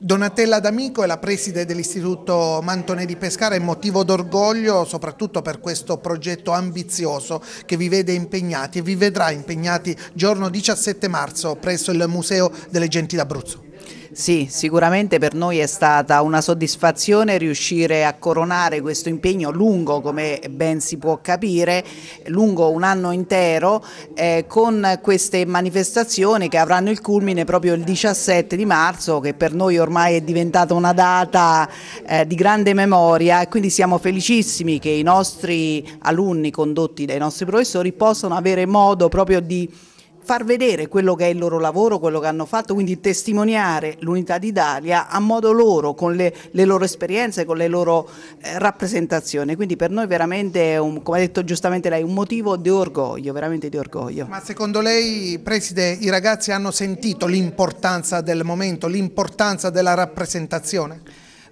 Donatella D'Amico è la preside dell'Istituto Mantone di Pescara e motivo d'orgoglio soprattutto per questo progetto ambizioso che vi vede impegnati e vi vedrà impegnati giorno 17 marzo presso il Museo delle Genti d'Abruzzo. Sì, sicuramente per noi è stata una soddisfazione riuscire a coronare questo impegno lungo, come ben si può capire, lungo un anno intero, eh, con queste manifestazioni che avranno il culmine proprio il 17 di marzo, che per noi ormai è diventata una data eh, di grande memoria e quindi siamo felicissimi che i nostri alunni condotti dai nostri professori possano avere modo proprio di far vedere quello che è il loro lavoro, quello che hanno fatto, quindi testimoniare l'unità d'Italia a modo loro, con le, le loro esperienze, con le loro eh, rappresentazioni. Quindi per noi veramente, è un, come ha detto giustamente lei, un motivo di orgoglio, veramente di orgoglio. Ma secondo lei, Preside, i ragazzi hanno sentito l'importanza del momento, l'importanza della rappresentazione?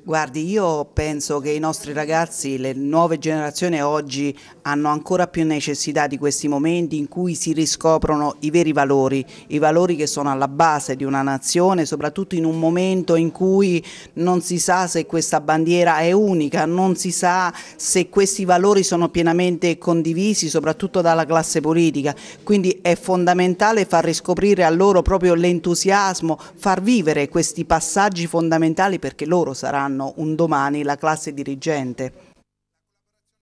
Guardi, io penso che i nostri ragazzi, le nuove generazioni oggi hanno ancora più necessità di questi momenti in cui si riscoprono i veri valori, i valori che sono alla base di una nazione, soprattutto in un momento in cui non si sa se questa bandiera è unica, non si sa se questi valori sono pienamente condivisi, soprattutto dalla classe politica. Quindi è fondamentale far riscoprire a loro proprio l'entusiasmo, far vivere questi passaggi fondamentali perché loro saranno saranno un domani la classe dirigente.